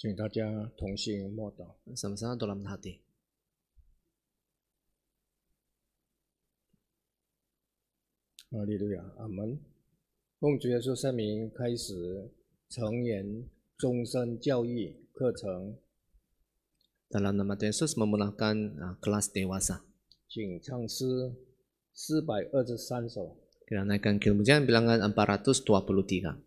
请大家同心默祷。阿弥陀佛，阿门。我们结束声明，开始成人终身教育课程。在南马天梭使用了啊，class dewasa。请唱诗四百二十三首。在南加吉穆加，比尔加四百二十二。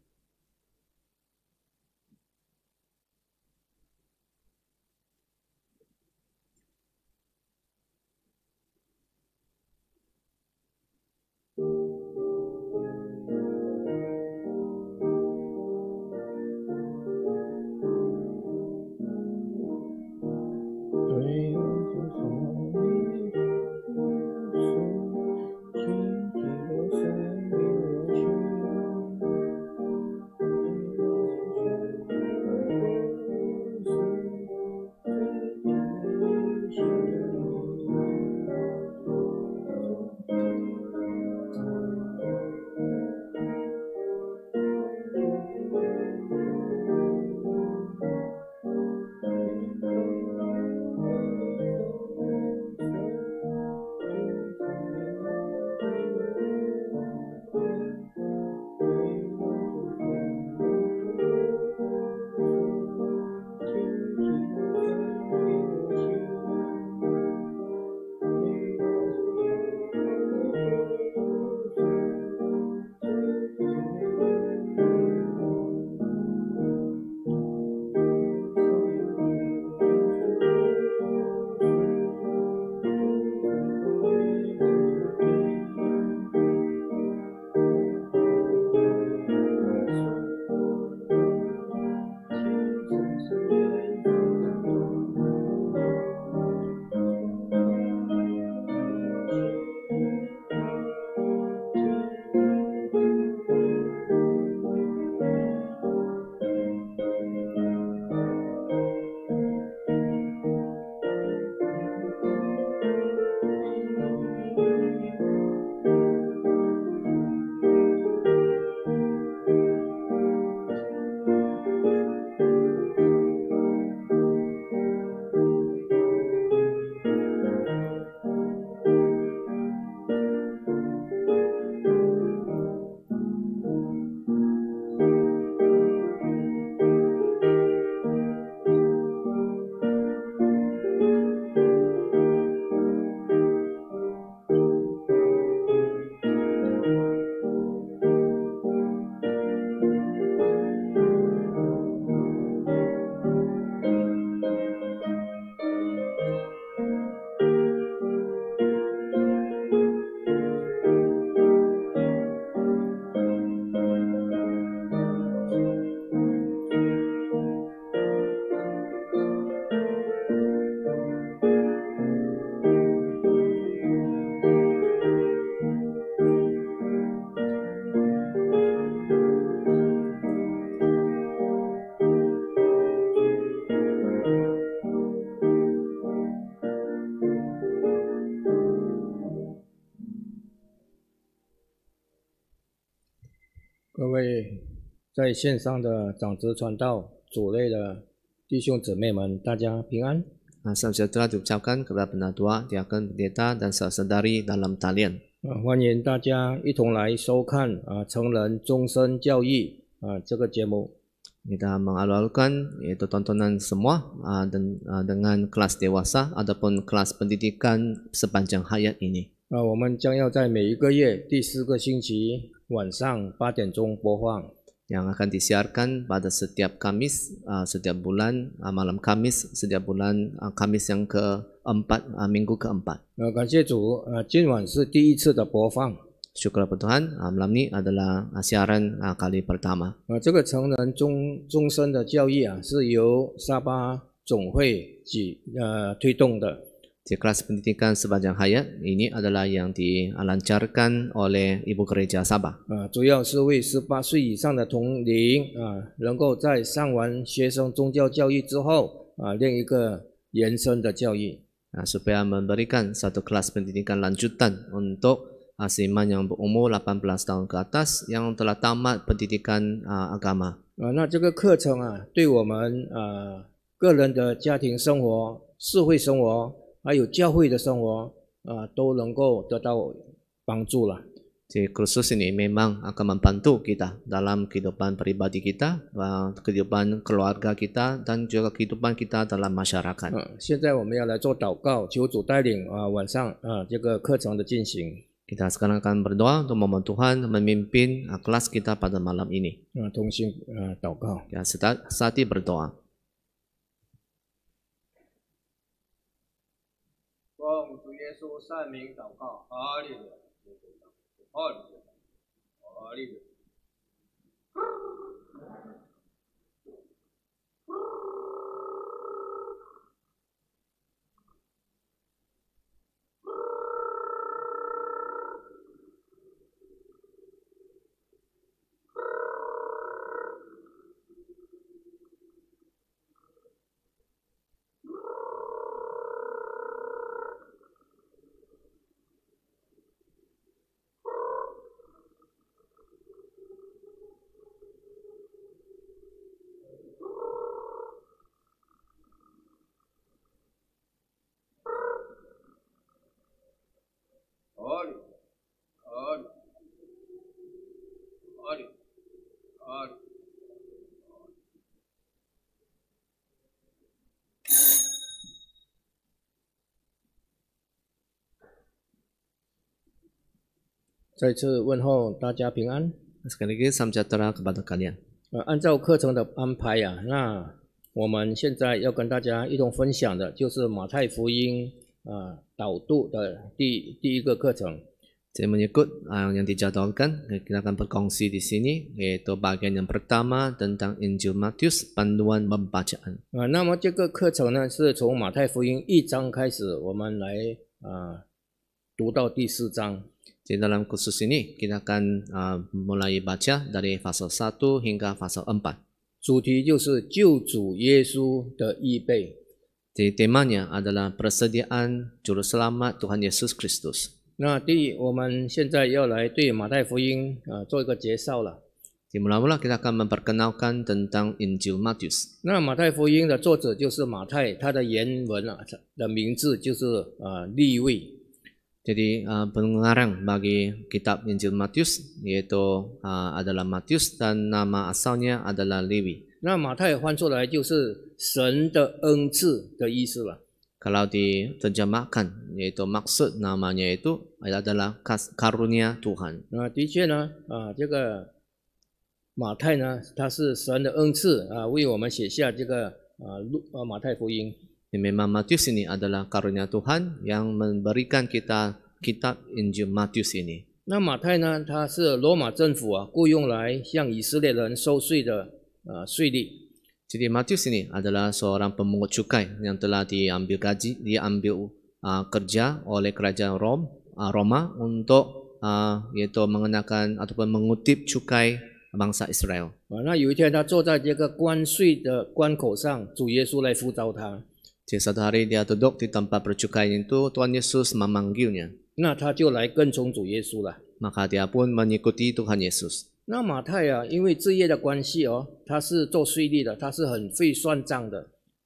在线上的长治传道组内的弟兄姊妹们，大家平安啊！上星期六就召各班班主啊、弟兄、姐妹，大家在认识真欢迎大家一同来收看啊，成人终身教育啊这个节目。kita m e n g a l u l k a n u n t u tontonan semua ah d a n ah dengan kelas dewasa ataupun kelas pendidikan sepanjang hayat ini。啊，我们将要在每一个月第四个星期晚上八点钟播放。yang akan disiarkan pada setiap kamis setiap bulan malam kamis setiap bulan kamis yang keempat minggu keempat。呃，感谢主，呃，今晚是第一次的播放。谢主，今晚呢，是我们的播音。呃，这个成人终终身的教育啊，是由沙巴总会举呃推动的。Jadi kelas pendidikan sepanjang hayat ini adalah yang dilancarkan oleh Ibu Gereja Sabah. Uh, 主要是为18岁以上的同龄啊，能够在上完学生宗教教育之后啊，另一个延伸的教育。Nah, supaya memberikan satu kelas pendidikan lanjutan untuk asiman ah, yang berumur 18 tahun ke atas yang telah tamat pendidikan uh, agama. Uh, 还有教会的生活啊、呃，都能够得到帮助了。Jadi Kristus ini memang akan membantu kita dalam kehidupan pribadi kita, kehidupan keluarga kita, dan juga kehidupan kita dalam masyarakat. Kita sekarang akan berdoa untuk memohon Tuhan memimpin uh, kelas kita pada malam ini. Kita sedati berdoa. 善名祷告，阿利的，阿利的，利再次问候大家平安。啊，按照课程的安排呀，那我们现在要跟大家一同分享的，就是马太福音啊导读的第第一个课程。啊，那么这个课程呢，是从马太福音一章开始，我们来啊读到第四章。接在《在特殊》这里，我们将会开始从第一章到第四章。主题就是救主耶稣的预备。主题是主耶稣基督的预备。那第一，我们现在要来对《马太福音》做一个介绍了。首先，我们来介绍《马太福音》的作者，就是马太。他的原文的名字就是利未。jadi pengarang bagi kitab Injil Matius yaitu adalah Matius dan nama asalnya adalah Levi. 那马太翻出来就是 k a l a u ditafsirkan, yaitu maksud namanya itu adalah kas karunia Tuhan。啊的确呢，啊这个马太呢，他是神的恩赐啊，为我们写下这个啊路啊马太福音。Ini memang Matius ini adalah karunia Tuhan yang memberikan kita kitab Injil Matius ini. Nah, Matai dia Roma Israel de, Jadi Matius ini adalah seorang pemungut cukai yang telah diambil gaji, diambil uh, kerja oleh kerajaan Rom, uh, Roma untuk uh, yaitu mengenakan ataupun mengutip cukai bangsa Israel. Nah, uh, 有一天他坐在这个关税的关口上，主耶稣来呼召他。hari di tempat itu Tuhan Yesus memanggilnya. Nah, maka dia pun mengikuti Tuhan Yesus. Nah, ya, ya,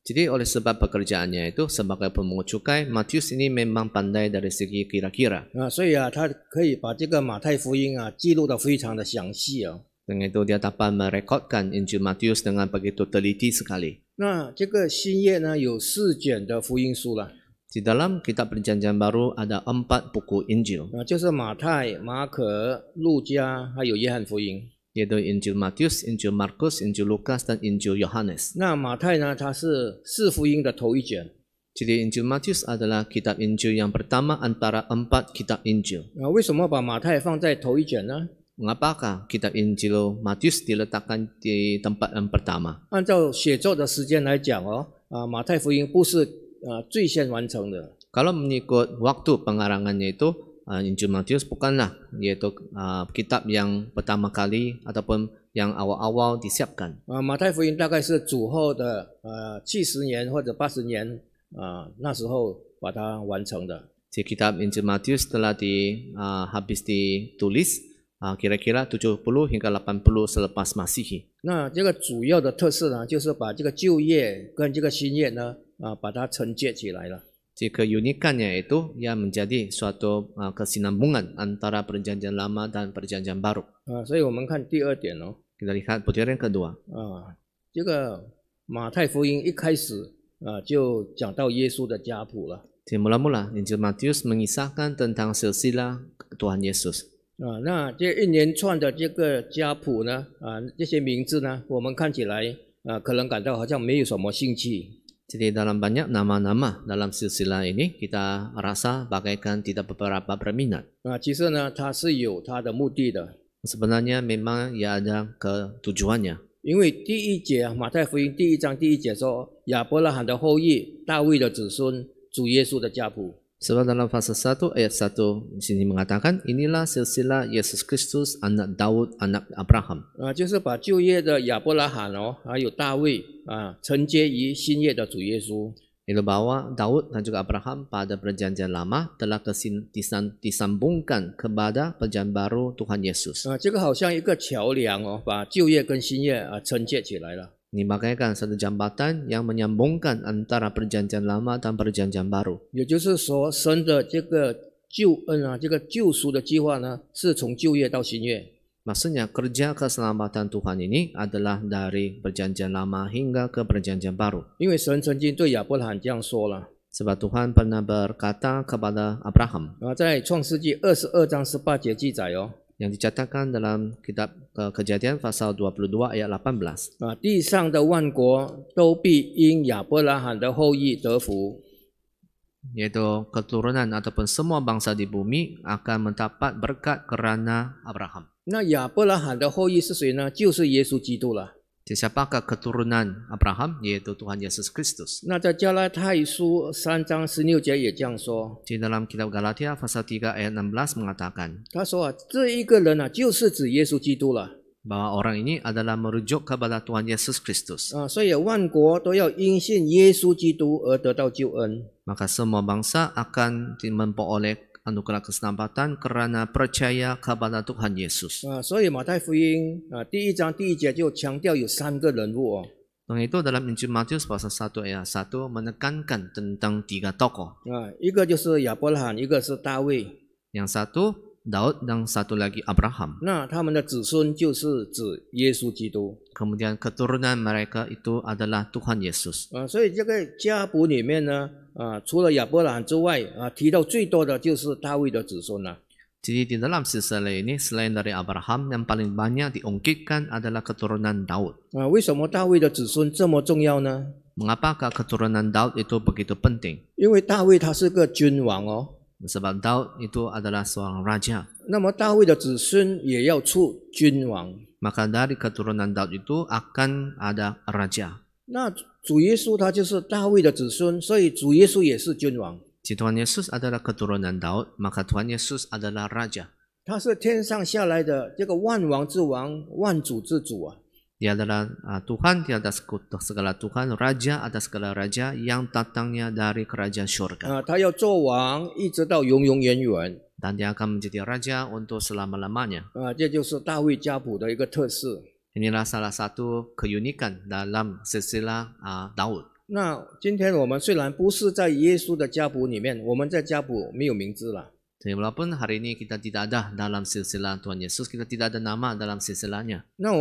jadi oleh sebab pekerjaannya itu sebagai pemungut cukai, Matius ini memang pandai dari segi kira-kira. Nah, 所以啊，他可以把这个马太福音啊记录的非常的详细哦。Ya, dengan itu dia dapat merekodkan Injil Matius dengan begitu teliti sekali. Nah, Di dalam kitab perjanjian baru ada empat buku Injil. Nah, Yaitu Injil Matius, Injil Markus, Injil Lukas dan Injil Yohanes. Nah, Injil Matius adalah kitab Injil yang pertama antara empat kitab Injil. Nah, 为什么把马太放在头一卷呢？Mengapakah kitab Injil Matius diletakkan di tempat yang pertama? Kalau mengikut waktu pengarangannya itu ah, Injil Matius bukanlah yaitu ah, kitab yang pertama kali ataupun yang awal-awal disiapkan. Ah, kitab Injil Matius telah dihabis ditulis 啊，大概70 hingga 80 selepas itu yang menjadi suatu ah, kesinambungan antara perjanjian lama dan perjanjian baru. lihat putaran kedua. mula mula-mula Injil Matius mengisahkan tentang silsilah Tuhan Yesus. 啊，那这一连串的这个家谱呢，啊，这些名字呢，我们看起来啊，可能感到好像没有什么兴趣。jadi dalam banyak nama-nama dalam silsilah ini kita rasa bagaikan kita beberapa berminat. 啊，其实呢，他是有他的目的的。sebenarnya memang ada ke tujuannya. 因为第一节马太福音第一章第一节说亚伯拉罕的后裔、大卫的子孙、主耶稣的家谱。Sebab dalam fasa 1 ayat 1 di sini mengatakan inilah silsilah Yesus Kristus anak Daud anak Abraham. Ah, uh, jadi bahawa Jua Yeda Abraham, oh, ada David, ah, terjadi Xin Yeda Tuhan Yesus. Itu bahwa Daud dan juga Abraham pada perjanjian lama telah kesin, disambungkan kepada perjanjian baru Tuhan Yesus. Ah, uh, oh, ini 好像一个桥梁哦，把旧约跟新约啊承接起来了。ini bagaikan satu jambatan yang menyambungkan antara perjanjian lama dan perjanjian baru. Maksudnya kerja keselamatan Tuhan ini adalah dari perjanjian lama hingga ke perjanjian baru. Sebab Tuhan pernah berkata kepada Abraham. 啊，在创世纪二十二章十八节记载哦。yang dicatatkan dalam kitab eh, Kejadian pasal 22 ayat 18. Ah, di ya Yaitu keturunan ataupun semua bangsa di bumi akan mendapat berkat kerana Abraham. Nah, Yesus ya lah siapakah keturunan Abraham yaitu Tuhan Yesus Kristus. Di dalam kitab Galatia pasal 3 ayat 16 mengatakan. bahwa orang ini adalah merujuk kepada Tuhan Yesus Kristus. Uh, Maka semua bangsa akan memperoleh anugerah keselamatan kerana percaya kepada Tuhan Yesus. 啊，所以马太福音啊第一章第一节就强调有三个人物哦。Dengan ah, ah, itu dalam Injil Matius pasal 1 ayat 1 menekankan tentang tiga tokoh. 啊，一个就是亚伯拉罕，一个是大卫。Yang ah, satu Daud dan satu lagi Abraham. Nah, mereka 那他们的子孙就是指耶稣基督。Kemudian keturunan mereka itu adalah Tuhan Yesus. jadi di keluarga ini, 啊，除了亚伯兰之外，啊，提到最多的就是大卫的子孙了。jadi di dalam selesai ini selain dari Abraham yang paling banyak diungkitkan adalah keturunan Daud。啊，为什么大卫的子孙这么重要呢？Mengapa keturunan Daud itu begitu penting? 因为大卫他是个君王哦。Sebab Daud itu adalah seorang raja。那么大卫的子孙也要出君王。Maka dari keturunan Daud itu akan ada raja。那。主耶稣他就是大卫的子孙，所以主耶稣也是君王。Keturan Yesus adalah keturunan d a u d maka t u r a n Yesus adalah Raja。他是天上下来的这个万王之王、万主之主啊。Ya adalah Tuhan, ya das ketu segala Tuhan, Raja adalah segala Raja yang datangnya dari kerajaan syurga。啊，他要做王，一直到永永远远。Dan dia akan menjadi Raja untuk selama-lamanya。啊，这就是大卫家谱的一个特色。Inilah salah satu keunikan dalam silsilah uh, Daud. 那今天我们虽然不是在耶稣的家谱里面，我们在家谱没有名字了。Jadi walaupun hari ini kita tidak ada dalam silsilah Tuhan Yesus, kita tidak ada nama dalam silsilahnya. Nah,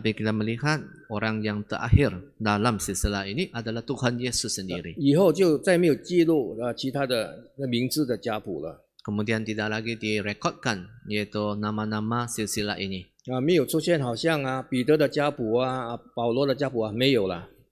kita melihat orang yang terakhir dalam silsilah ini adalah Tuhan Yesus sendiri. 以后就再没有记录呃其他的名字的家谱了。kemudian tidak lagi direkodkan yaitu nama-nama silsilah ini. Ah,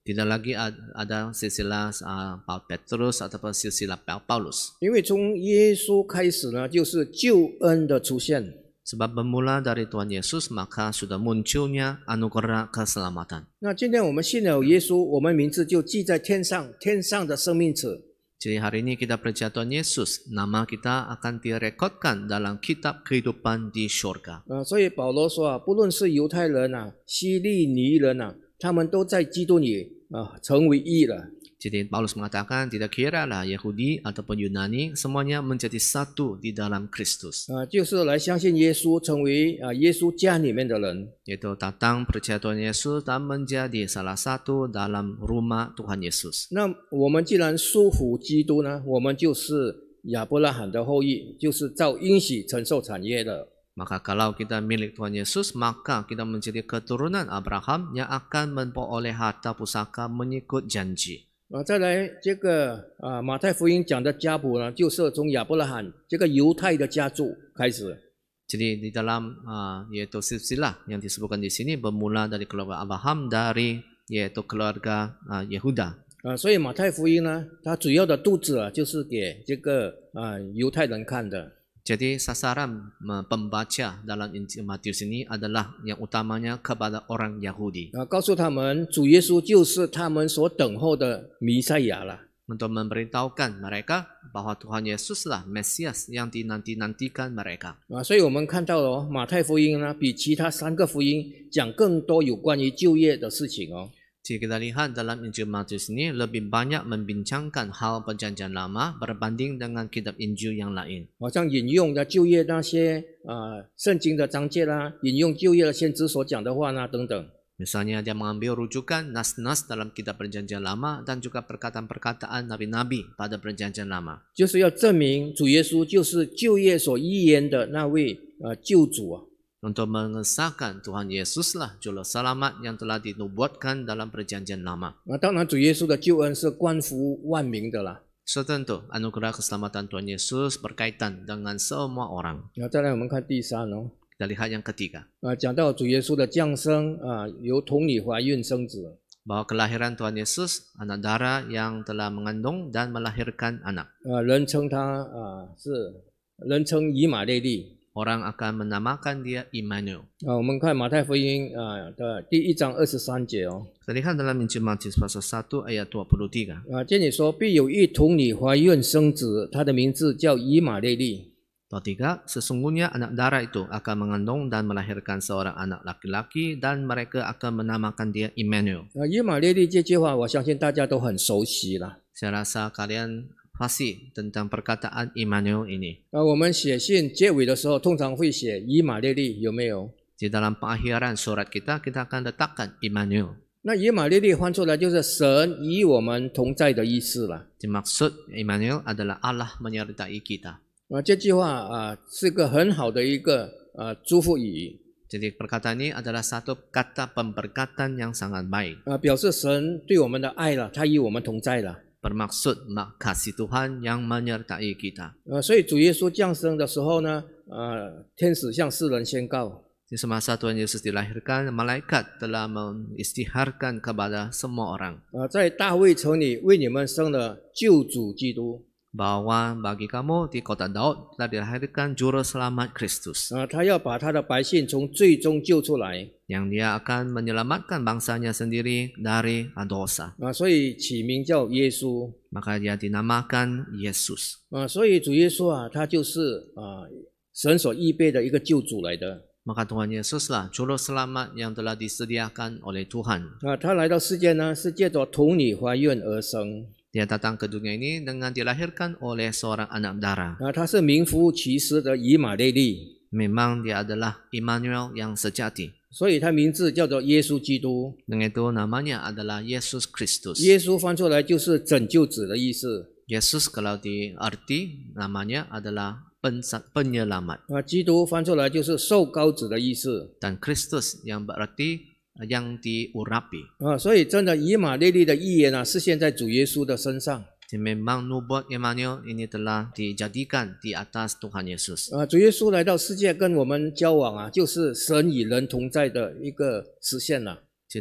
tidak lagi ada silsilah ah, Paul Petrus ataupun silsilah Paulus. 因为从耶稣开始呢，就是救恩的出现。Sebab bermula dari Tuhan Yesus maka sudah munculnya anugerah keselamatan. 那今天我们信了耶稣，我们名字就记在天上，天上的生命册。所以保罗说啊，不论是犹太人啊、希利尼人啊，他们都在基督里啊成为义了。Jadi Paulus mengatakan tidak kira lah Yahudi ataupun Yunani semuanya menjadi satu di dalam Kristus. Uh, Yaitu datang percaya Tuhan Yesus dan menjadi salah satu dalam rumah Tuhan Yesus. 那我们既然顺服基督呢，我们就是亚伯拉罕的后裔，就是照应许承受产业的。Maka kalau kita milik Tuhan Yesus, maka kita menjadi keturunan Abraham yang akan memperoleh harta pusaka mengikut janji. 啊，再来这个啊，马太福音讲的家谱呢，就是从亚伯拉罕这个犹太的家族开始。jadi dalam ah yaitu sila yang disebutkan di sini bermula dari keluarga Abraham dari yaitu keluarga Yahuda。啊，所以马太福音呢，它主要的读者啊，就是给这个啊犹太人看的。jadi sasaran pembaca dalam Injil Matius ini adalah yang utamanya kepada orang Yahudi。啊，告诉他们主耶稣就是他们所等候的弥赛亚了。Mentu memberitakan mereka bahawa Tuhan Yesuslah Mesias yang di nanti-nantikan mereka。啊，所以我们看到哦，马太福音呢比其他三个福音讲更多有关于救业的事情哦。Jika kita lihat dalam Injil Matius ini lebih banyak membincangkan hal perjanjian lama berbanding dengan kitab Injil yang lain. Injil ah, Misalnya dia mengambil rujukan nas-nas dalam kitab perjanjian lama dan juga perkataan-perkataan nabi-nabi pada perjanjian lama. 就是要证明主耶稣就是旧约所预言的那位呃救主啊。untuk mengesahkan Tuhan Yesuslah juru selamat yang telah dinubuatkan dalam perjanjian lama. tentu anugerah keselamatan Tuhan Yesus berkaitan dengan semua orang. kita lihat yang ketiga. Ah, ah, Bahwa kelahiran Tuhan Yesus anak darah yang telah mengandung dan melahirkan anak. 人称他, uh, 是,人称以马内利 orang akan menamakan dia Immanuel. kita lihat dalam Injil Matius pasal satu ayat dua puluh tiga, sesungguhnya anak darah itu akan mengandung dan melahirkan seorang anak laki-laki dan mereka akan menamakan dia Immanuel." saya rasa kalian fasih tentang perkataan Immanuel ini. Ah, Di dalam pengakhiran surat kita kita akan letakkan Immanuel. 那以马内利翻出来就是神与我们同在的意思了。Dimaksud Immanuel adalah Allah menyertai kita. 啊，这句话啊是个很好的一个啊祝福语。Jadi perkataan ini adalah satu kata pemberkatan yang sangat baik. 啊，表示神对我们的爱了，他与我们同在了。bermaksud kasih Tuhan yang menyertai kita. 呃，所以主耶稣降生的时候呢，呃，天使向世人宣告，Di uh, semasa Tuhan Yesus dilahirkan, malaikat telah mengistiharkan kepada semua orang. 呃，在大卫城里为你们生了救主基督，uh, bahwa bagi kamu di kota daud telah d i h a d i a k a n jurus e l a m a t Kristus 啊，他要把他的百姓从最终救出来，yang dia akan menyelamatkan bangsanya sendiri dari dosa 啊，所以名叫耶稣，maka dia dinamakan Yesus 啊，所以主耶稣啊，他就是啊神所预备的一个救主来的，maka Tuhan Yesus lah jurus e l a m a t yang telah disediakan oleh Tuhan 啊，他来到世间呢，是借着童女怀孕而生。Dia datang ke dunia ini dengan dilahirkan oleh seorang anak dara. Nah, dia adalah Immanuel yang sejati. 所以他名字叫做耶稣基督。Dengan itu namanya adalah Yesus Kristus. 耶稣翻出来就是拯救者的意思。Yesus kalau diarti namanya adalah penyelamat. 啊，基督翻出来就是受膏者的意思。Dan Kristus yang berarti yang diurapi. 啊，所以真的以马内利的预言呢、啊，是现在主耶稣的身上。Jadi memang nubuat Emmanuel ini telah dijadikan di atas Tuhan Yesus. Ah, Tuhan Yesus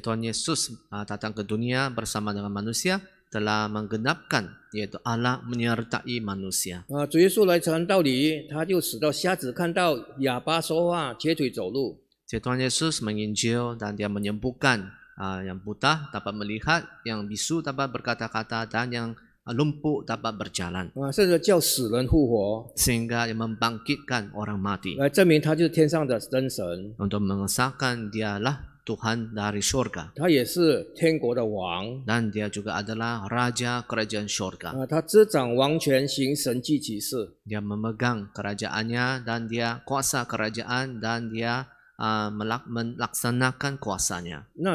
Yesus datang ke dunia bersama dengan manusia telah menggenapkan yaitu Allah menyertai manusia. 啊，主耶稣来传道理，他就使到瞎子看到，哑巴说话，瘸腿走路。jadi Tuhan Yesus menginjil dan dia menyembuhkan uh, yang buta dapat melihat, yang bisu dapat berkata-kata dan yang lumpuh dapat berjalan. Ah, sehingga dia membangkitkan orang mati. Untuk mengesahkan dialah Tuhan dari surga. Dan dia juga adalah raja kerajaan surga. dia memegang kerajaannya dan dia kuasa kerajaan dan dia Melaksanakan kuasanya. Nah,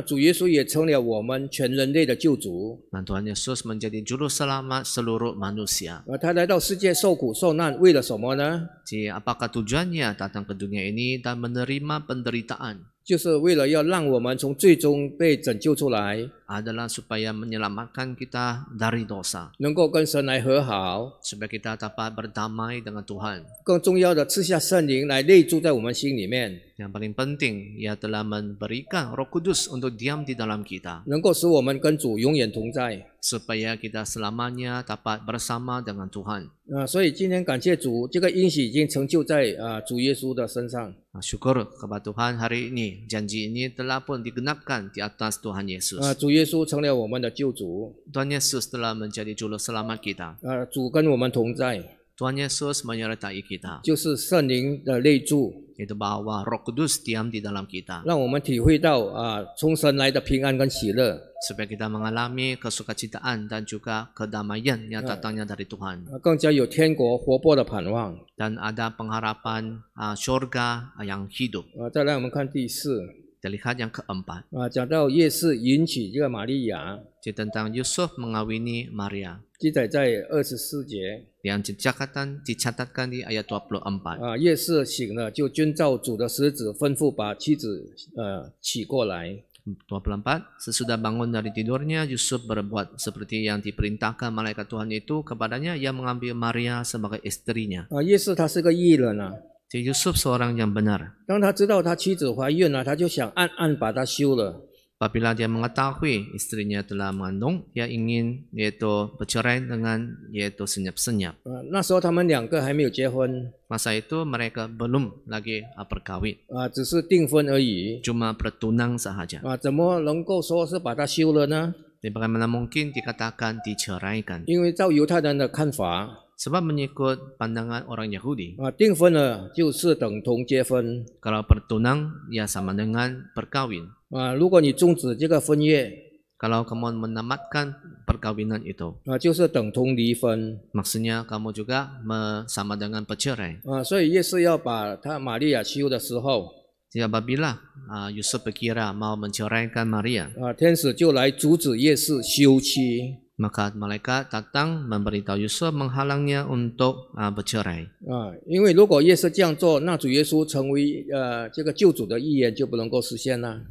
Tuhan Yesus menjadi juru selamat seluruh manusia. apakah tujuannya datang ke dunia ini dan menerima penderitaan? 就是为了要让我们从最终被拯救出来，adalah supaya menyelamatkan kita dari dosa，能够跟神来和好，supaya kita dapat berdamai dengan Tuhan，更重要的赐下圣灵来内住在我们心里面，yang paling penting ia telah memberikan roh kudus untuk diam di dalam kita，能够使我们跟主永远同在。supaya kita selamanya dapat bersama dengan Tuhan. 啊，所以今天感谢主，这个应许已经成就在啊主耶稣的身上。啊，syukur kepada Tuhan hari ini janji ini telah pun digenapkan di atas Tuhan Yesus. Tuhan Yesus telah menjadi juru selamat kita. 啊，主跟我们同在。Tuhan Yesus menyertai Itu bahwa Roh Kudus diam di dalam Supaya kita mengalami kesukacitaan dan juga kedamaian yang datangnya dari Tuhan. Ah，dan ada pengharapan uh, syurga yang ah，lihat yang keempat. 啊，讲到夜市迎娶这个玛利亚，就 tentang Yusuf mengawini Maria。记载在二十四节。啊，夜是醒了，就遵照主的十指吩咐，把妻子呃娶过来。啊，夜是他是个异人啊，是约书亚，所以是正确的。当他知道他妻子怀孕了，他就想暗暗把他休了。Apabila dia mengetahui istrinya telah mengandung, dia ingin yaitu bercerai dengan yaitu senyap-senyap. Uh, Masa itu mereka belum lagi ah, berkahwin. Uh, Cuma bertunang sahaja. Uh, bagaimana mungkin dikatakan diceraikan? 因为照犹太人的看法, Sebab mengikut pandangan orang Yahudi. Ah, ah, Kalau bertunang ya sama dengan perkawin. Ah, Kalau kamu menamatkan perkawinan itu, ah, maksudnya kamu juga sama dengan bercerai. Ah, jadi apabila uh, Yusuf berkira mau menceraikan Maria, 啊，天使就来阻止夜市休妻。maka malaikat datang memberitahu Yusuf menghalangnya untuk uh, bercerai. Ah,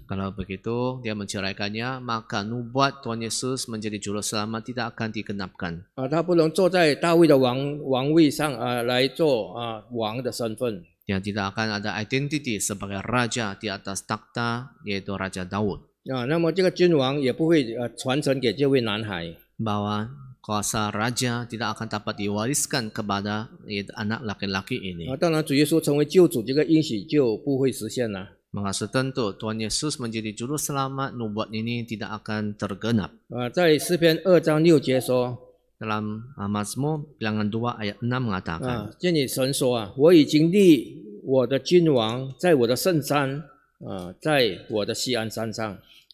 Kalau begitu dia menceraikannya, maka nubuat Tuhan Yesus menjadi juru selamat tidak akan dikenapkan. Ah, dia tidak akan ada identiti sebagai raja di atas takhta yaitu Raja Daud. 啊，那么这个君王也不会呃传承给这位男孩。bahwa kuasa raja tidak akan dapat diwariskan kepada anak laki-laki ini. Ah, Maka tentu Tuhan Yesus menjadi juru selamat nubuat ini tidak akan tergenap. Ah, Dalam Mazmur bilangan 2 ayat 6 mengatakan. 这里神说啊，我已经立我的君王在我的圣山啊，在我的西安山上。Ah,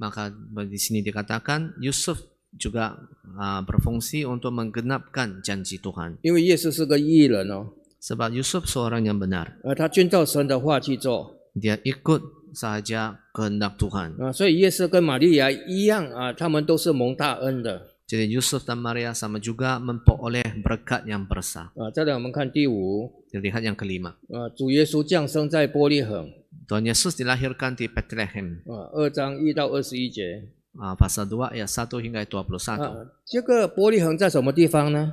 Maka di sini dikatakan Yusuf juga ah, berfungsi untuk menggenapkan janji Tuhan. Sebab Yusuf seorang yang benar. Ah, Dia ikut saja kehendak Tuhan. Ah, Jadi Yusuf dan Maria sama juga memperoleh berkat yang bersah. kita lihat yang kelima. Tuhan Yesus dilahirkan di Bethlehem. 啊，二章一到二十一节。啊，pasal ah, dua ayat satu hingga dua puluh satu. Ah,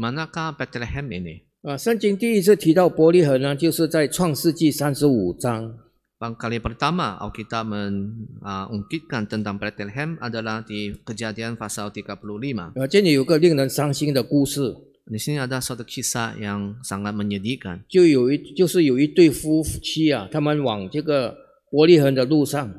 manakah Bethlehem ini? 啊，圣经第一次提到伯利恒呢，就是在创世纪三十五章。Bang ah, kali pertama Alkitab mengungkitkan tentang Bethlehem adalah di Kejadian pasal 35. 啊，这里有个令人伤心的故事。di sini ada suatu kisah yang sangat menyedihkan. 就有一就是有一对夫妻啊，他们往这个伯利恒的路上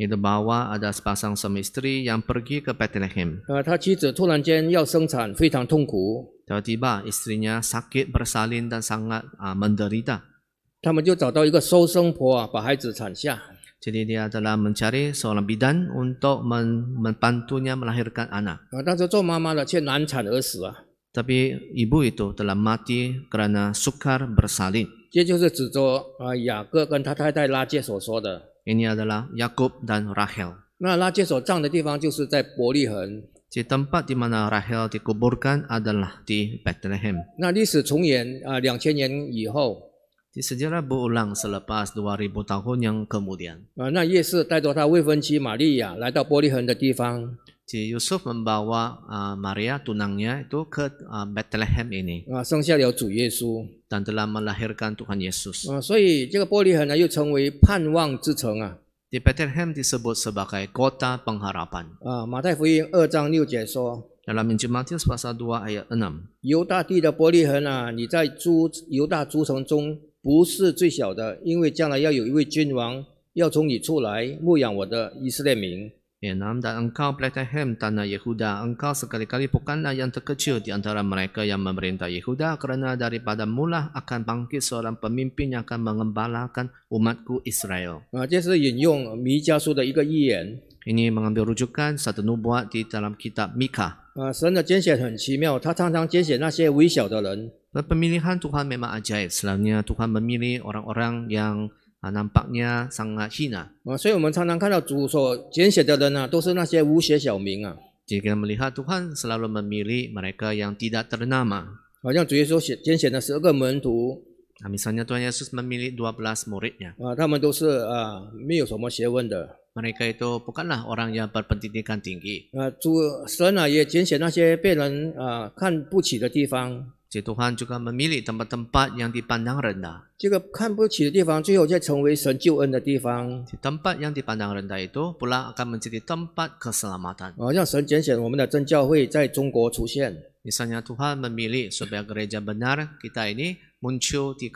，Itu bahwa ada sepasang suami istri yang pergi ke Bethlehem. 呃，他妻子突然间要生产，非常痛苦，Tiba-tiba istrinya sakit bersalin dan sangat menderita. 他们就找到一个收生婆啊，把孩子产下。Jadi dia mencari seorang bidan untuk membantunya melahirkan anak. 啊，但是做妈妈的却难产而死啊。tapi ibu itu telah mati karena sukar bersalin. Ah, Ini adalah Yakub dan Rahel. Nah, di tempat di mana Rahel dikuburkan adalah di Bethlehem. Nah, ah, di sejarah berulang selepas 2000 tahun yang kemudian. 那夜市带着她未婚妻玛利亚来到伯利恒的地方。Ah, nah, J. Yusuf membawa Maria tunangnya itu ke Betlehem ini. 啊，剩下有主耶稣。dan telah melahirkan Tuhan Yesus。啊，所以这个玻璃城呢，又称为盼望之城啊。di Bethlehem disebut sebagai kota pengharapan。啊，马太福音二章六节说。dalam injimatius pasal dua ayat enam. Yerudat di 的玻璃城啊，你在诸犹大诸城中不是最小的，因为将来要有一位君王要从你出来牧养我的以色列民。Ya, nam, dan engkau Bethlehem tanah Yehuda engkau sekali-kali bukanlah yang terkecil di antara mereka yang memerintah Yehuda kerana daripada mula akan bangkit seorang pemimpin yang akan mengembalakan umatku Israel. Ah, kan? Ini mengambil rujukan satu nubuat di dalam kitab Mika. Ah, Pemilihan Tuhan memang ajaib. Selainnya Tuhan memilih orang-orang yang 啊，nampaknya sangat hina。啊，所以我们常常看到主所拣选的人呢，都是那些无学小民啊。Jika melihat Tuhan selalu memilih mereka yang tidak t e r k e n a 好像主耶稣选拣选的十二个门徒。a misalnya Tuhan Yesus memilih dua belas muridnya。啊，他们都是啊，没有什么学问的。Mereka itu bukanlah orang yang berpendidikan tinggi。啊，主神啊，也拣选那些被人啊看不起的地方。Tuhan juga memilih t e m d i 这个看不起的地方，最后在成为神救恩的地方。Tempat yang dipandang rendah i s e 神拣选我们的真教会在中国出现。Misalnya Tuhan memilih s e b a g a gereja benar kita ini muncul di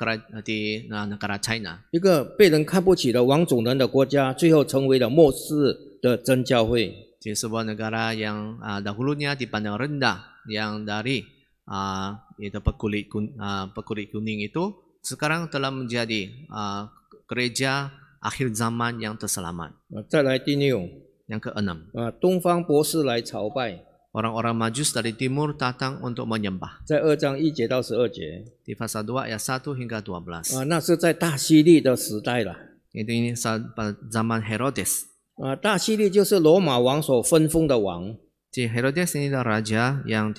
negara China。一个被人看不起的王种人的国家，最后成为了末世的真教会。d i sebuah negara yang dahulunya dipandang rendah, yang dari uh, itu pekulit kun, uh, ah, pekulit kuning itu sekarang telah menjadi uh, gereja akhir zaman yang terselamat. yang keenam. Uh, 东方博士来朝拜。Orang-orang Majus dari timur datang untuk menyembah. Di pasal 2 ayat 1 hingga 12. Ini pada zaman Herodes. 啊，大希律就是罗马王所分封的王。jadi Herodes ini adalah raja yang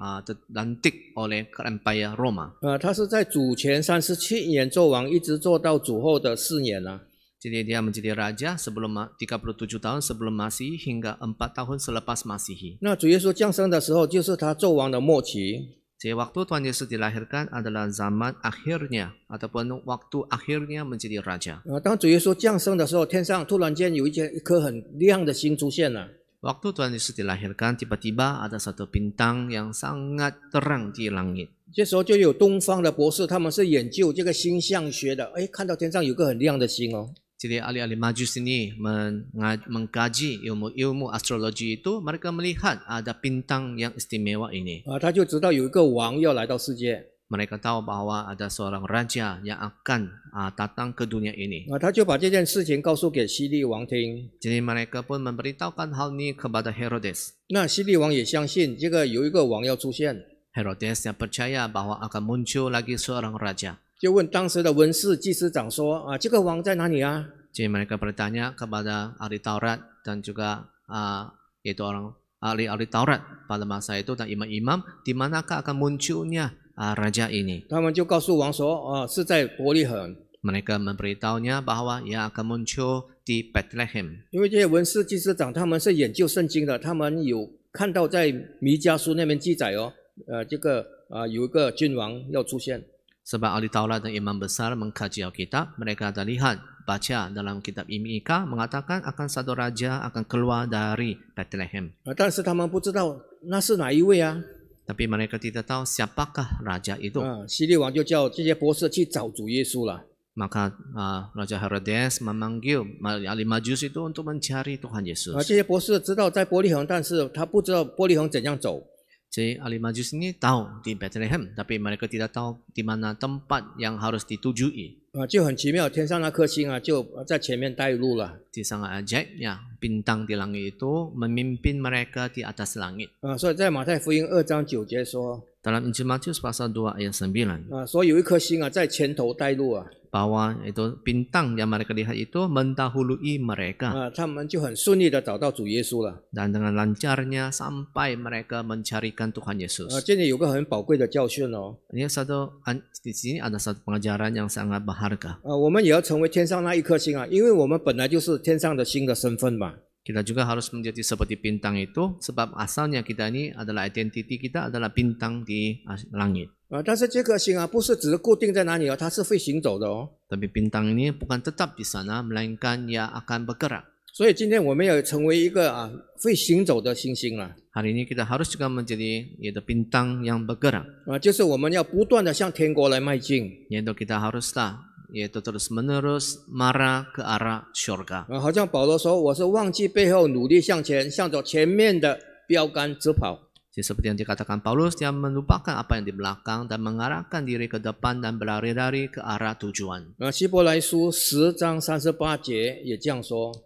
ah, dilantik uh, oleh Empire Roma. Uh, ah, 他是在主前三十七年做王，一直做到主后的四年啦、啊。Jadi dia menjadi raja sebelum 37 tahun sebelum Masehi hingga 4 tahun selepas Masehi. Nah, 主耶稣降生的时候就是他做王的末期。Jadi waktu Tuhan Yesus dilahirkan adalah zaman akhirnya ataupun waktu akhirnya menjadi raja. 啊，当主耶稣降生的时候，天上突然间有一件一颗很亮的星出现了。这时候就有东方的博士，他们是研究这个星象学的，哎，看到天上有个很亮的星哦。Jadi, alih-alih majusi ni mengkaji ilmu ilmu astrologi itu, mereka melihat ada bintang yang istimewa ini。啊，他就知道有一个王要来到世界。mereka tahu bahwa ada seorang raja yang akan uh, datang ke dunia ini. Jadi mereka pun memberitahukan hal ini kepada Herodes. Herodes yang percaya bahwa akan muncul lagi seorang raja. Jadi mereka bertanya kepada ahli Taurat dan juga uh, ah, itu orang ahli-ahli Taurat pada masa itu dan imam-imam, di manakah akan munculnya uh, raja ini. Mereka memberitahunya bahwa ia akan muncul di Bethlehem. Sebab ahli Taurat dan imam besar mengkaji Alkitab, mereka ada lihat, baca dalam kitab Mika mengatakan akan satu raja akan keluar dari Bethlehem. 但是他们不知道那是哪一位啊。tapi mereka tidak tahu siapakah raja itu. Ah, ah，Raja Herodes memanggil ahli Majus itu untuk mencari Tuhan Yesus. Jadi ahli Majus ini tahu di Bethlehem, tapi mereka tidak tahu di mana tempat yang harus ditujui. 啊，就很奇妙，天上那颗星啊，就在前面带路了。Tinggal jaya, bintang di langit itu memimpin mereka di atas langit。啊，所以在马太福音二章九节说。dalam Injil Matius pasal 2 ayat 9. Ah, so 有一颗星啊在前头带路啊。Bahwa itu bintang yang mereka lihat itu mendahului mereka. Nah, Dan dengan lancarnya sampai mereka mencarikan Tuhan Yesus. Nah, ini satu di sini ada satu pengajaran yang sangat berharga. 啊，我们也要成为天上那一颗星啊，因为我们本来就是天上的星的身份嘛。Ah，kita juga harus menjadi seperti bintang itu sebab asalnya kita ini adalah identiti kita adalah bintang di langit. Ah, tapi bintang ini bukan tetap di sana melainkan ia akan bergerak. hari ini kita harus juga menjadi yaitu bintang yang bergerak. 啊，就是我们要不断的向天国来迈进。yaitu kita haruslah yaitu terus menerus marah ke arah syurga. Uh, seperti yang dikatakan Paulus, dia melupakan apa yang di belakang dan mengarahkan diri ke depan dan berlari-lari ke arah tujuan.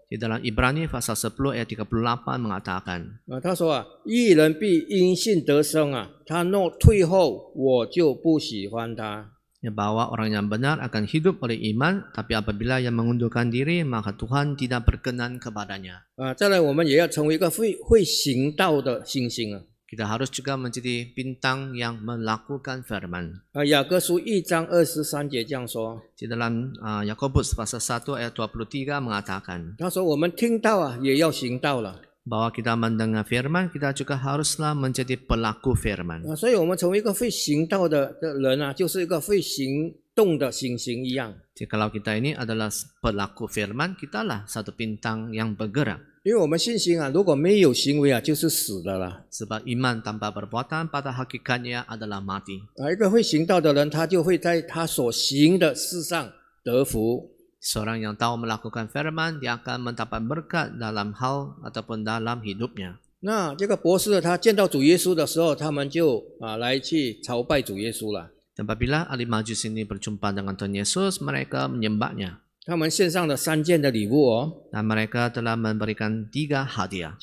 Di dalam Ibrani pasal 10 ayat 38 mengatakan. Nah, 他说啊，一人必因信得生啊，他若退后，我就不喜欢他。Ya, bahwa orang yang benar akan hidup oleh iman, tapi apabila yang mengundurkan diri, maka Tuhan tidak berkenan kepadanya. Kita harus juga menjadi bintang yang melakukan firman. Ah, Di dalam ah, Yakobus pasal 1 ayat 23 mengatakan, bahwa kita mendengar firman, kita juga haruslah menjadi pelaku firman. Ah, Jadi, kalau kita ini adalah pelaku firman, kita lah satu bintang yang bergerak. Sebab iman tanpa perbuatan pada hakikatnya adalah mati. 啊，一个会行道的人，他就会在他所行的事上得福。Seorang yang tahu melakukan firman, dia akan mendapat berkat dalam hal ataupun dalam hidupnya. 那这个博士他见到主耶稣的时候，他们就啊来去朝拜主耶稣了。Dan apabila ahli majus ini berjumpa dengan Tuhan Yesus, mereka menyembahnya. 他们献上了三件的礼物哦。Dan mereka telah memberikan tiga hadiah.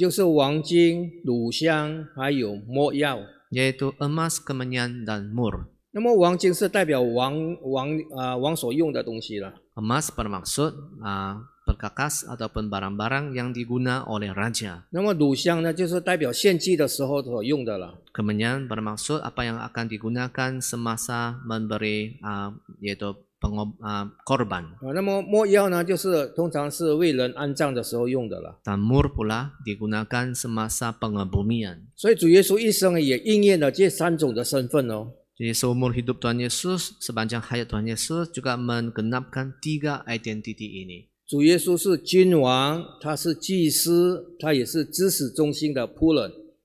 Yaitu emas, kemenyan dan mur. 那么王金是代表王王啊、呃、王所用的东西了。那么鲁香呢，就是代表献祭的时候所用的了。kemenyan，bermaksud apa yang akan digunakan semasa memberi，yaitu uh, pengkorban o b uh,。那摩摩约呢，就是通常是为人安葬的时候用的了。tamur n pula digunakan semasa p e n g u b u m i a n 所以主耶稣一生也应验了这三种的身份哦。Jadi seumur hidup Tuhan Yesus, sepanjang hayat Tuhan Yesus juga menggenapkan tiga identiti ini. Tuhan Yesus adalah dia adalah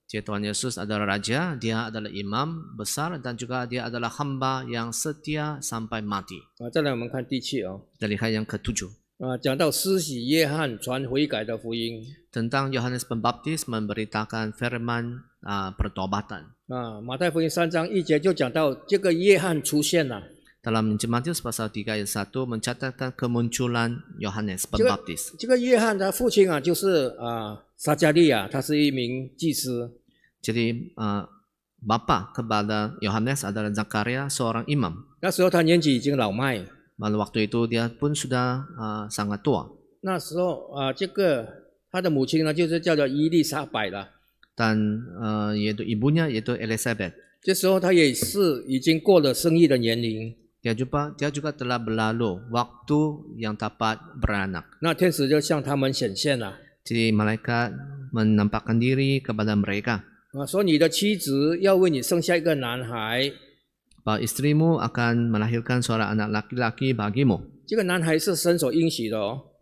Jadi Tuhan Yesus adalah raja, dia adalah imam besar dan juga dia adalah hamba yang setia sampai mati. Kita lihat yang ketujuh. 啊，讲到施洗约翰传悔改的福音。tentang Yohanes Pembaptis memberitakan firman 啊、呃、pertobatan. Matius Injil Matius pasal 3 ayat 1 mencatatkan kemunculan Yohanes Pembaptis. Jadi, uh, bapa kepada Yohanes adalah Zakaria seorang imam. Pada waktu itu dia pun sudah uh, sangat tua. 那时候啊、呃，这个他的母亲呢，就是叫做伊丽莎白了。yaitu ibunya yaitu Elizabeth. juga dia juga telah berlalu waktu yang dapat beranak. 那天使就向他们显现了。Jadi malaikat menampakkan diri kepada mereka. 啊，说你的妻子要为你生下一个男孩。bahwa istrimu akan melahirkan seorang anak laki-laki bagimu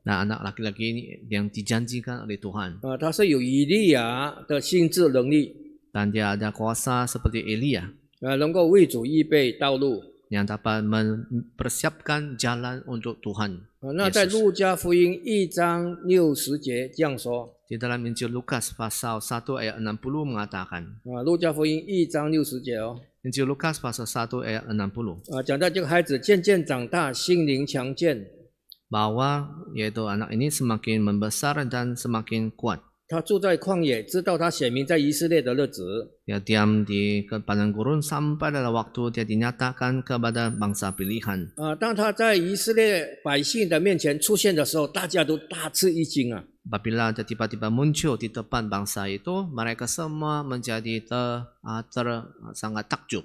nah anak laki-laki ini yang dijanjikan oleh Tuhan. 那阿那拉给给两地将近看的，Tuhan。啊，他是有以利亚的心智能力。Dan ah, dia ada kuasa seperti Elia. 呃，能够为主预备道路。Yang dapat mempersiapkan jalan untuk Tuhan. 那在路加福音一章六十节这样说。Di ah, dalam Injil Lukas pasal 1 ayat 60 mengatakan. 啊，路加福音一章六十节哦。Injil Lukas pasal 1 ayat 60. 啊，讲到这个孩子渐渐长大，心灵强健。bahwa yaitu anak ini semakin membesar dan semakin kuat. 他住在旷野，直到他显明在以色列的日子。Dia diam di padang gurun sampai pada waktu dia dinyatakan kepada bangsa pilihan. dia tiba-tiba muncul di depan bangsa itu, mereka semua menjadi ter, ter sangat takjub.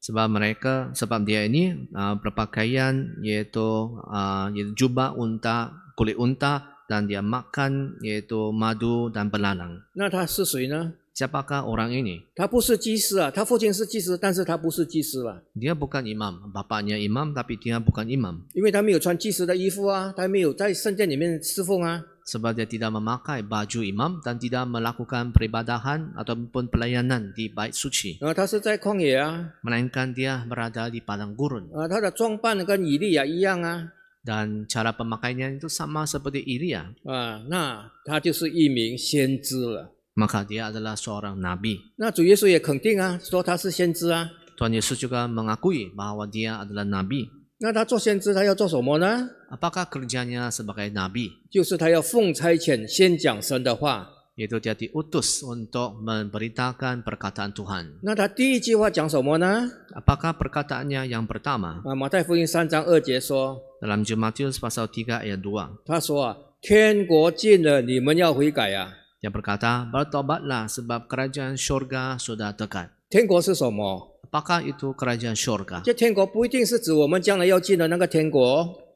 sebab mereka sebab dia ini uh, berpakaian iaitu uh, jubah unta kulit unta dan dia makan iaitu madu dan belalang. Nah, dia siapa? Ini? Siapakah orang ini? Dia bukan jisir, dia bukan jisir, tapi dia bukan jisir. Dia bukan imam, bapaknya imam, tapi dia bukan imam. Kerana dia tidak memakai jisir baju, dia tidak di dalam istana sebagai tidak memakai baju imam dan tidak melakukan peribadahan ataupun pelayanan di bait suci. Ya. Melainkan dia berada di padang gurun. Kan ya, ah. dan cara pemakaiannya itu sama seperti Iria. Ya. Nah, maka dia adalah seorang nabi. Nah, ah, ah. Tuhan Yesus juga mengakui bahwa dia adalah nabi. 那他做先知，他要做什么呢？Apakah kerjanya sebagai nabi？就是他要奉差遣，先讲神的话。Yaitu dia diutus untuk memberitakan perkataan Tuhan. perkataannya yang Ah, Matius pasal ayat 2. Dia berkata, bertobatlah sebab kerajaan syurga sudah dekat apakah itu kerajaan surga?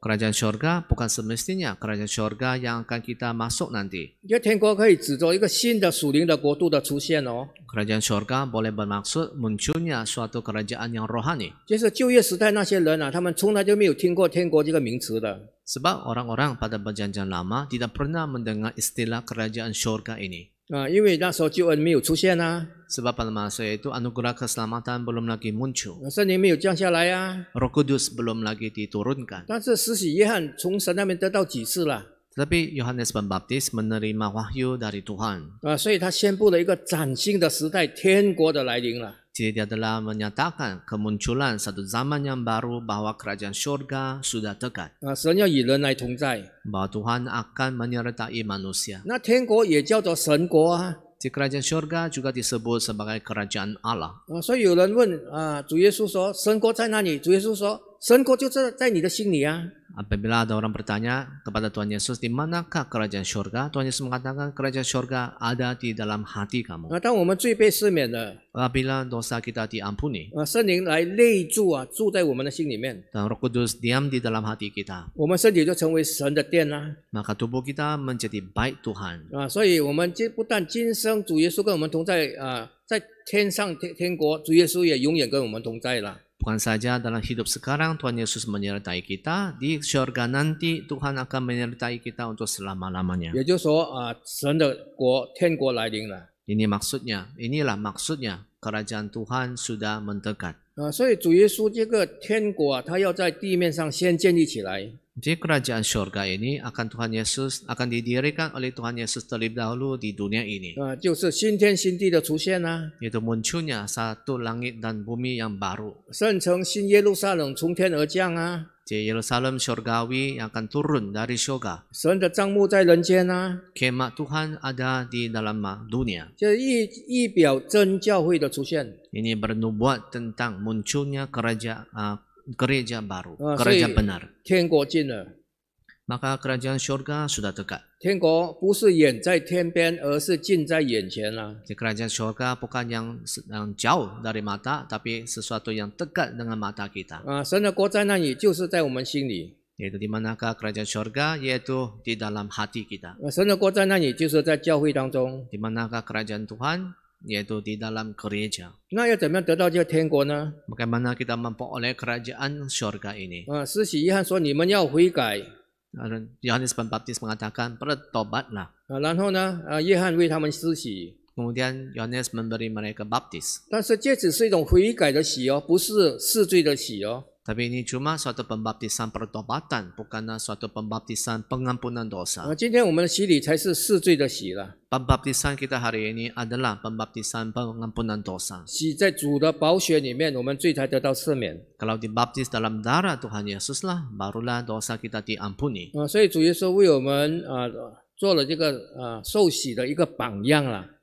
Kerajaan surga bukan semestinya kerajaan surga yang akan kita masuk nanti. Kerajaan surga boleh bermaksud munculnya suatu kerajaan yang rohani. Sebab orang-orang pada perjanjian lama tidak pernah mendengar istilah kerajaan surga ini. 啊，因为那时候旧恩没有出现呐，是吧？那马赛，也就是安努格拉卡的圣坛，belum lagi muncul。森林没有降下来呀，Rokudus belum lagi diturunkan。但是，使徒约翰从神那边得到启示了，tapi Yohanes Pembaptis menerima wahyu dari Tuhan。啊，所以他宣布了一个崭新的时代，天国的来临了。Jadi adalah menyatakan kemunculan satu zaman yang baru bahwa kerajaan syurga sudah dekat. Ah, bahwa Tuhan akan menyertai manusia. Di kerajaan syurga juga disebut sebagai kerajaan Allah. Jadi ah, Apabila ada orang bertanya kepada Tuhan Yesus, di manakah kerajaan syurga, Tuhan Yesus mengatakan kerajaan syurga ada di dalam hati kamu. Apabila dosa kita diampuni, ah, dan Roh Kudus diam di dalam hati kita, maka tubuh kita menjadi baik Tuhan. 啊，所以我们今不但今生主耶稣跟我们同在啊，在天上天天国，主耶稣也永远跟我们同在了。Ah, Bukan saja dalam hidup sekarang Tuhan Yesus menyertai kita, di syurga nanti Tuhan akan menyertai kita untuk selama-lamanya. Ah, Ini maksudnya, inilah maksudnya kerajaan Tuhan sudah mendekat. 啊，所以主耶稣这个天国啊，他要在地面上先建立起来。Ah, jadi kerajaan syurga ini akan Tuhan Yesus akan didirikan oleh Tuhan Yesus terlebih dahulu di dunia ini. Uh, ah, Itu munculnya satu langit dan bumi yang baru. 圣城新耶路撒冷从天而降啊。di Yerusalem syurgawi yang akan turun dari syurga. Kemah Tuhan ada di dalam dunia. Ini bernubuat tentang munculnya kerajaan uh, gereja baru, uh, gereja benar. Maka kerajaan surga sudah dekat. Er kerajaan surga bukan yang, yang jauh dari mata, tapi sesuatu yang dekat dengan mata kita. Uh, yaitu di manakah kerajaan surga yaitu di dalam hati kita. Ah, di manakah kerajaan Tuhan yaitu di dalam gereja. kita memperoleh kerajaan syurga ini? 啊，施洗约翰说：“你们要悔改。Yohanes Pembaptis mengatakan bertobatlah. 啊，然后呢？啊，约翰为他们施洗。Kemudian Yohanes memberi mereka baptis. 但是这只是一种悔改的洗哦，不是赦罪的洗哦。tapi ini cuma suatu pembaptisan pertobatan, bukanlah suatu pembaptisan pengampunan dosa. Pembaptisan kita hari ini adalah pembaptisan pengampunan dosa. Kalau dibaptis dalam darah Tuhan Yesus lah, barulah dosa kita diampuni.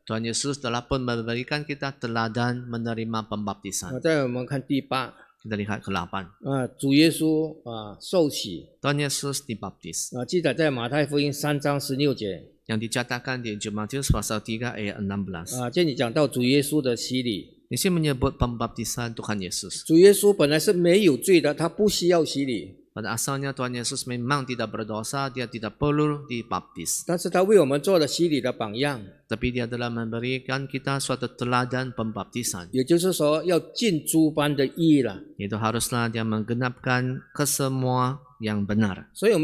Tuhan Yesus telah pun memberikan kita teladan menerima pembaptisan. 我们来看第八。啊，主耶稣啊受洗。道尼厄斯被 baptised。啊，记载在马太福音三章十六节。yang dicatatkan di Jumatius pasal tiga ayat enam belas。啊，这里讲到主耶稣的洗礼。ini m e n y e b u k pembaptisan Tuhan Yesus。主耶稣本来是没有罪的，他不需要洗礼。Pada asalnya Tuhan Yesus memang tidak berdosa, dia tidak perlu dibaptis. Tapi dia telah memberikan kita suatu teladan pembaptisan. Itu haruslah dia menggenapkan kesemua yang benar. Kita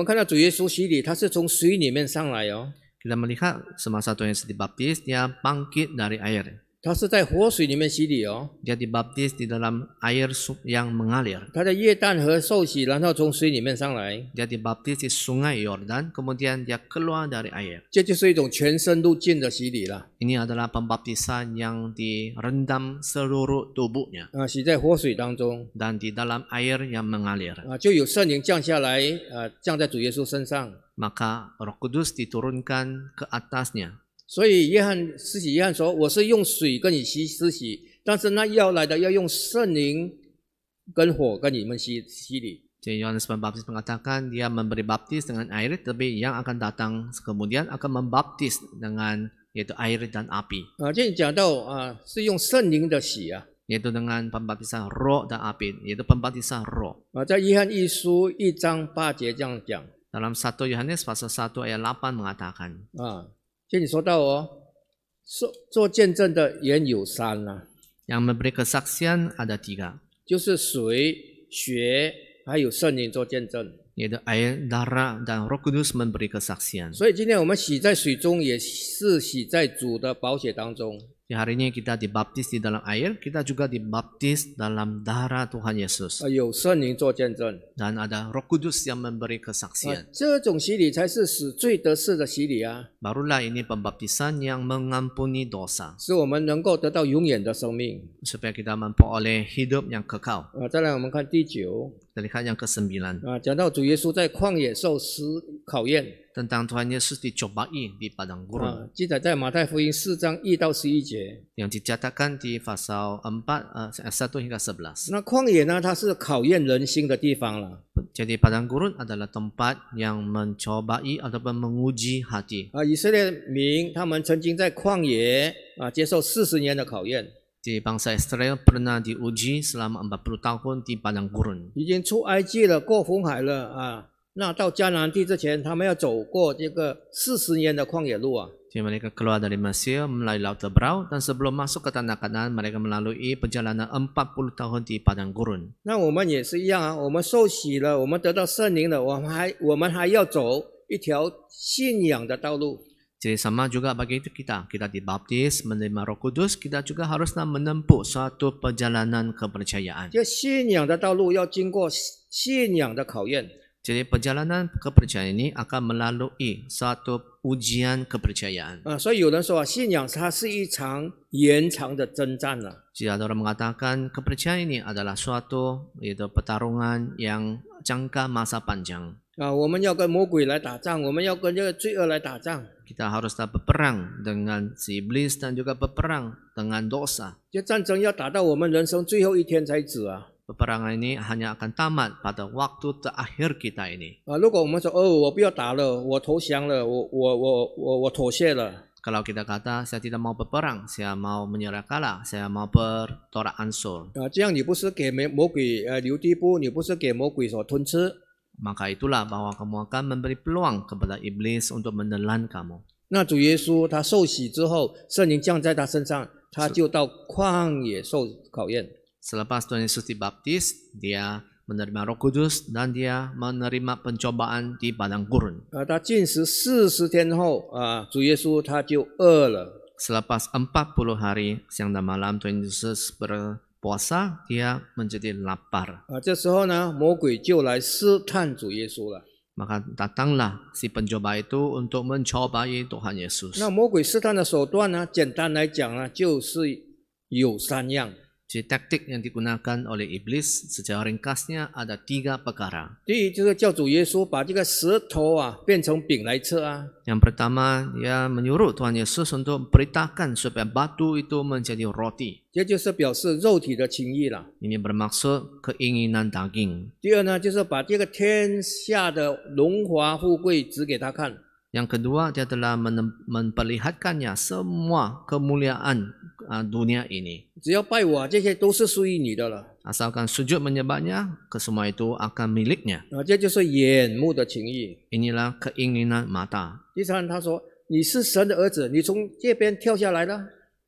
melihat semasa Tuhan Yesus dibaptis, dia bangkit dari air. Dia dibaptis di dalam air yang mengalir. Dia dibaptis di sungai Yordan, kemudian dia keluar dari air. Ini adalah pembaptisan yang direndam seluruh tubuhnya. Dan di dalam air yang mengalir. Maka Roh Kudus diturunkan ke atasnya. 所以约翰施洗约翰说：“我是用水跟你洗施洗，但是那要来的要用圣灵跟火跟你们洗洗礼。” Jadi Yohanes Pembaptis mengatakan dia memberi baptis dengan air, tapi yang akan datang kemudian akan membaptis dengan yaitu air dan api. Ah, jadi ah，dengan pembaptisan roh dan api, yaitu pembaptisan roh. Ah，Dalam 1 Yohanes pasal 1 ayat 8 mengatakan. Ah, 这里说到哦，做做见证的人有三呐，就是水、血还有圣灵做见证。所以今天我们洗在水中，也是洗在主的宝血当中。Siharinya kita dibaptis di dalam air, kita juga dibaptis dalam darah Tuhan Yesus. dan ada Roh Kudus yang memberi kesaksian。b a r u l a h ini pembaptisan yang mengampuni dosa。supaya kita m e m p e r oleh hidup yang kekal。啊，再 t e l i h a t yang k e s e i l a n 啊，讲到主耶稣在旷野受试 tentang Tuhan Yesus dicobain di padang gurun. Yang dicatatkan di pasal 4 uh, 1 hingga 11. 那旷野呢，它是考验人心的地方了。Jadi padang gurun adalah tempat yang mencobai ataupun menguji hati. 啊，以色列民他们曾经在旷野啊接受四十年的考验。Jadi bangsa Israel pernah diuji selama 40 tahun di padang gurun. 已经出埃及了，过红海了啊。那到迦南地之前，他们要走过这个四十年的旷野路啊。Jema mereka keluar dari Mesir, melalui laut b r a u dan sebelum masuk ke tanah kanan, mereka melalui perjalanan empat puluh tahun di padang gurun。那我们也是一样啊，我们受洗了，我们得到圣灵了，我们还我们还要走一条信仰的道路。Jadi sama juga bagi tu kita, kita di baptis, menerima Roh Kudus, kita juga h a r u s menempuh satu u perjalanan kepercayaan。这信仰的道路要经过信仰的考验。Jadi perjalanan kepercayaan ini akan melalui satu ujian kepercayaan. Uh, ah, Jadi ada orang mengatakan kepercayaan ini adalah suatu itu pertarungan yang jangka masa panjang. kita harus berperang dengan si iblis dan juga berperang dengan dosa peperangan ini hanya akan tamat pada waktu terakhir kita ini. Ah, Kalau kita kata saya tidak mau berperang, saya mau menyerah kalah, saya mau bertolak ansur. Ah, Maka itulah bahwa kamu akan memberi peluang kepada iblis untuk menelan kamu. 那主耶稣他受洗之后，圣灵降在他身上，他就到旷野受考验。Selepas Tuhan Yesus dibaptis, dia menerima Roh Kudus dan dia menerima pencobaan di padang gurun. Ah, ah, er Selepas 40 hari siang dan malam Tuhan Yesus berpuasa, dia menjadi lapar. Ah, nah, Maka datanglah si pencoba itu untuk mencobai Tuhan Yesus. Nah, jadi taktik yang digunakan oleh iblis secara ringkasnya ada tiga perkara. Yang pertama, dia menyuruh Tuhan Yesus untuk perintahkan supaya batu itu menjadi roti. Ini bermaksud keinginan daging. Yang kedua, dia telah memperlihatkannya semua kemuliaan uh, dunia ini. Asalkan sujud menyebabnya, kesemua itu akan miliknya. Inilah keinginan mata.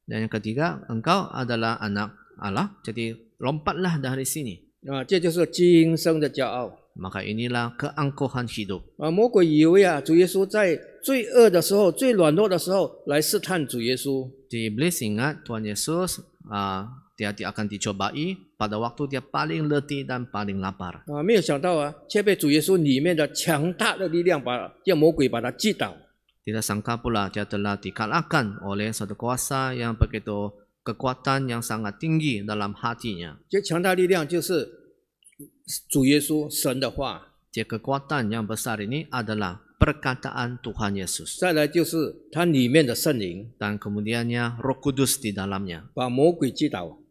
Dan yang ketiga, engkau adalah anak Allah, jadi lompatlah dari sini. 啊，这就是今生的骄傲。maka inilah keangkuhan hidup. 啊，魔鬼以为啊，主耶稣在最恶的时候、最软弱的时候来试探主耶稣。Iblis ingat Tuhan Yesus ah, dia, dia akan dicobai pada waktu dia paling letih dan paling lapar. Ah, 啊，没有想到啊，却被主耶稣里面的强大的力量把让魔鬼把他击倒。Tidak sangka pula dia telah dikalahkan oleh satu kuasa yang begitu kekuatan yang sangat tinggi dalam hatinya. 这强大力量就是 yang besar ini adalah perkataan Tuhan Yesus. Dan Roh Kudus di dalamnya.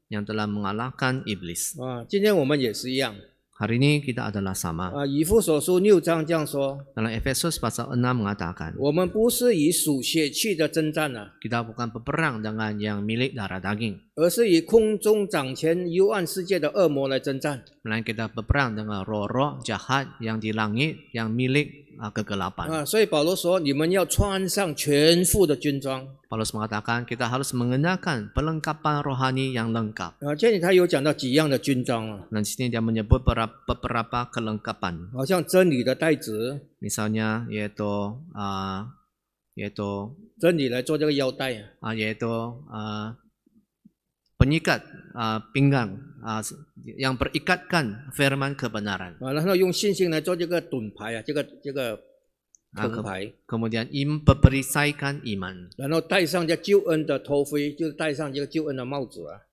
Yang telah mengalahkan iblis. sama. Hari ini kita adalah sama. 啊，以父所书六章这样说，Dalam Efesus pasal enam mengatakan, 我们不是以属血气的征战啊，kita bukan berperang dengan yang milik darah daging, 而是以空中掌权幽暗世界的恶魔来征战。melainkan kita berperang dengan roh-roh jahat yang di langit yang milik 啊，黑暗。啊，所以保罗说，你们要穿上全副的军装。Paulus mengatakan kita harus mengenakan perlengkapan rohani yang lengkap。啊，这里他有讲到几样的军装了。Nanti di sini dia menyebut beberapa kelengkapan。好像真理的带子。Misalnya yaitu ah yaitu，真理来做这个腰带啊，yaitu，啊。penyikat uh, ah, pinggang uh, yang perikatkan firman kebenaran. 啊，然后用信心来做这个盾牌啊，这个这个 ah, nah, ah, ke- kemudian im memperikaikan iman.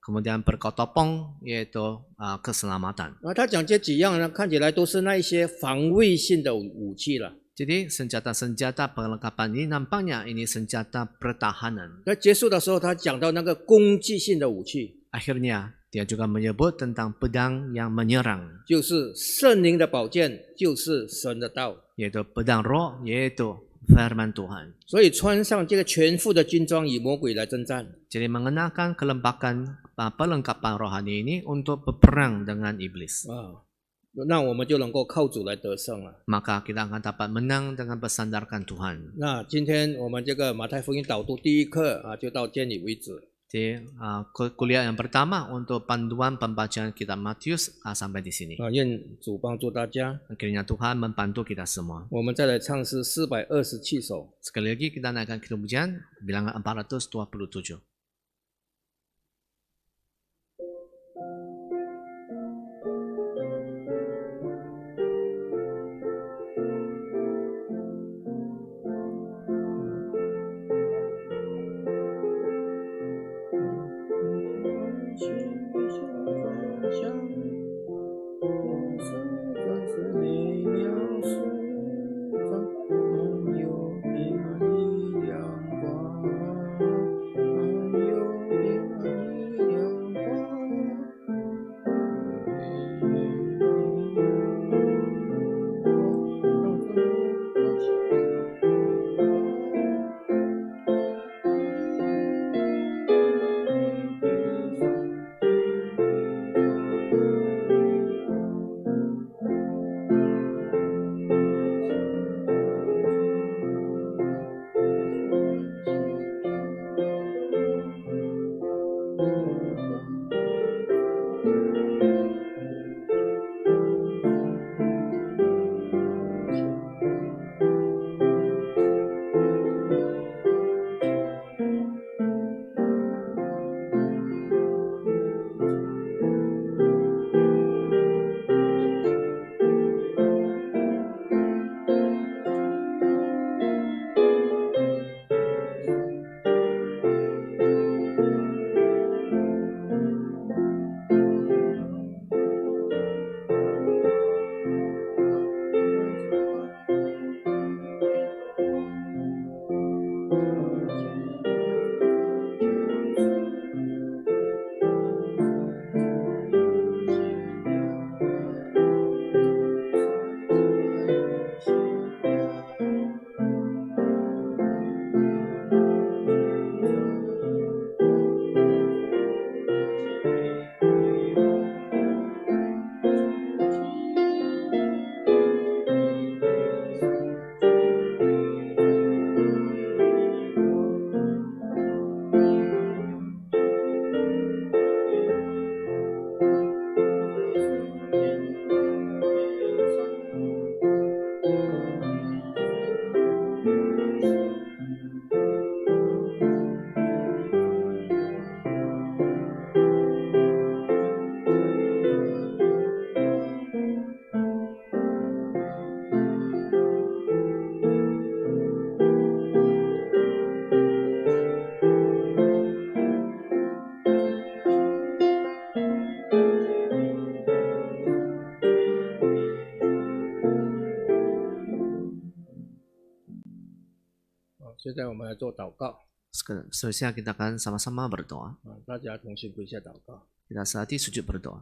Kemudian berkotopong yaitu uh, keselamatan. 啊，他讲这几样呢，看起来都是那一些防卫性的武器了。Nah, jadi senjata-senjata perlengkapan ini nampaknya ini senjata pertahanan. Akhirnya dia juga menyebut tentang pedang yang menyerang. Yaitu pedang roh, yaitu firman Tuhan. Jadi mengenakan kelembakan uh, perlengkapan rohani ini untuk berperang dengan iblis. Wow. 那我们就能够靠主来得胜了。Maka kita akan dapat menang dengan bersandarkan Tuhan。那今天我们这个马太福音导读第一课啊，就到这里为止。Teh, ah kuliah yang pertama untuk panduan pembacaan kita Matius, ah sampai di sini。啊，愿主帮 r a n a Tuhan membantu kita semua。sekali lagi kita nak k a n kerumjian bilang a t r a t Selesai kita akan sama-sama berdoa. Kita saat ini sujud berdoa.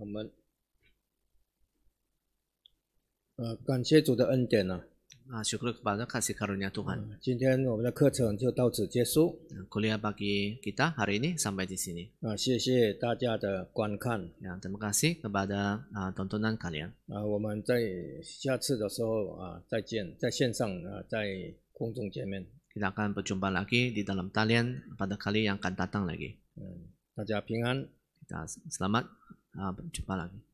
我们呃感谢主的恩典呢、啊。Nah, kepada hari ini sampai di sini. terima kasih kepada tontonan kalian. kita akan berjumpa lagi di dalam talian pada kali yang akan datang lagi. Kita selamat. Ah, berjumpa lagi.